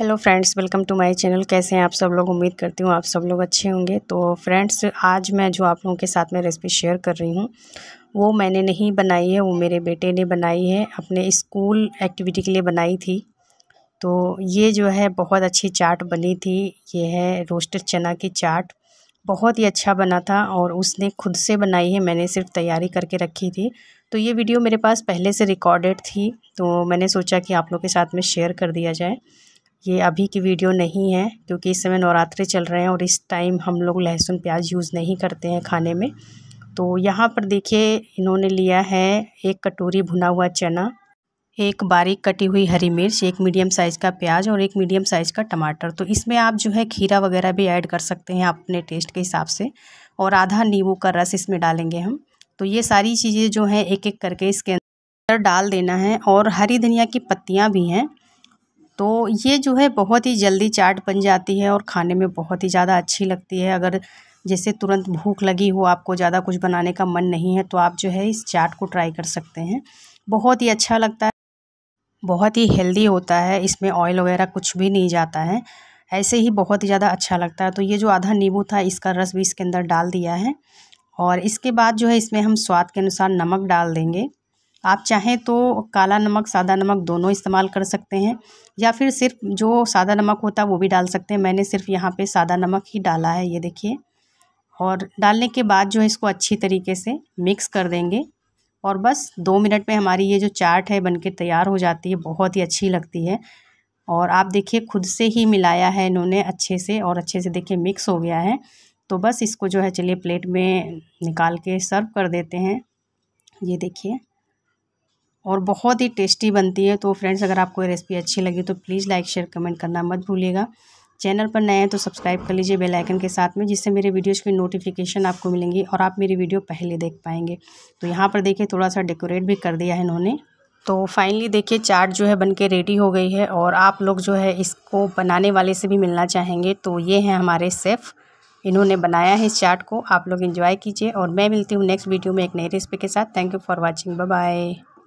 hello friends welcome to my channel कैसे हैं आप सब लोग उम्मीद करती हूँ आप सब लोग अच्छे होंगे तो फ्रेंड्स आज मैं जो आप लोगों के साथ में रेसिपी शेयर कर रही हूँ वो मैंने नहीं बनाई है वो मेरे बेटे ने बनाई है अपने स्कूल एक्टिविटी के लिए बनाई थी तो ये जो है बहुत अच्छी चाट बनी थी ये है रोस्टेड चना की चाट बहुत ही अच्छा बना था और उसने खुद से बनाई है मैंने सिर्फ तैयारी करके रखी थी तो ये वीडियो मेरे पास पहले से रिकॉर्डेड थी तो मैंने सोचा कि आप लोग के साथ में शेयर कर दिया जाए ये अभी की वीडियो नहीं है क्योंकि इस समय नवरात्रे चल रहे हैं और इस टाइम हम लोग लहसुन प्याज यूज़ नहीं करते हैं खाने में तो यहाँ पर देखिए इन्होंने लिया है एक कटोरी भुना हुआ चना एक बारीक कटी हुई हरी मिर्च एक मीडियम साइज़ का प्याज और एक मीडियम साइज़ का टमाटर तो इसमें आप जो है खीरा वगैरह भी ऐड कर सकते हैं अपने टेस्ट के हिसाब से और आधा नींबू का रस इसमें डालेंगे हम तो ये सारी चीज़ें जो हैं एक एक करके इसके अंदर डाल देना है और हरी धनिया की पत्तियाँ भी हैं तो ये जो है बहुत ही जल्दी चाट बन जाती है और खाने में बहुत ही ज़्यादा अच्छी लगती है अगर जैसे तुरंत भूख लगी हो आपको ज़्यादा कुछ बनाने का मन नहीं है तो आप जो है इस चाट को ट्राई कर सकते हैं बहुत ही अच्छा लगता है बहुत ही हेल्दी होता है इसमें ऑयल वगैरह कुछ भी नहीं जाता है ऐसे ही बहुत ही ज़्यादा अच्छा लगता है तो ये जो आधा नींबू था इसका रस भी इसके अंदर डाल दिया है और इसके बाद जो है इसमें हम स्वाद के अनुसार नमक डाल देंगे आप चाहें तो काला नमक सादा नमक दोनों इस्तेमाल कर सकते हैं या फिर सिर्फ जो सादा नमक होता है वो भी डाल सकते हैं मैंने सिर्फ यहाँ पे सादा नमक ही डाला है ये देखिए और डालने के बाद जो है इसको अच्छी तरीके से मिक्स कर देंगे और बस दो मिनट में हमारी ये जो चाट है बनके तैयार हो जाती है बहुत ही अच्छी लगती है और आप देखिए खुद से ही मिलाया है इन्होंने अच्छे से और अच्छे से देखिए मिक्स हो गया है तो बस इसको जो है चलिए प्लेट में निकाल के सर्व कर देते हैं ये देखिए और बहुत ही टेस्टी बनती है तो फ्रेंड्स अगर आपको ये रेसिपी अच्छी लगी तो प्लीज़ लाइक शेयर कमेंट करना मत भूलिएगा चैनल पर नए हैं तो सब्सक्राइब कर लीजिए बेल आइकन के साथ में जिससे मेरे वीडियोज़ की नोटिफिकेशन आपको मिलेंगी और आप मेरी वीडियो पहले देख पाएंगे तो यहाँ पर देखिए थोड़ा सा डेकोरेट भी कर दिया है इन्होंने तो फाइनली देखिए चाट जो है बन के रेडी हो गई है और आप लोग जो है इसको बनाने वाले से भी मिलना चाहेंगे तो ये हैं हमारे सेफ़ इन्होंने बनाया है इस चाट को आप लोग इन्जॉय कीजिए और मैं मिलती हूँ नेक्स्ट वीडियो में एक नई रेसिपी के साथ thank you for watching bye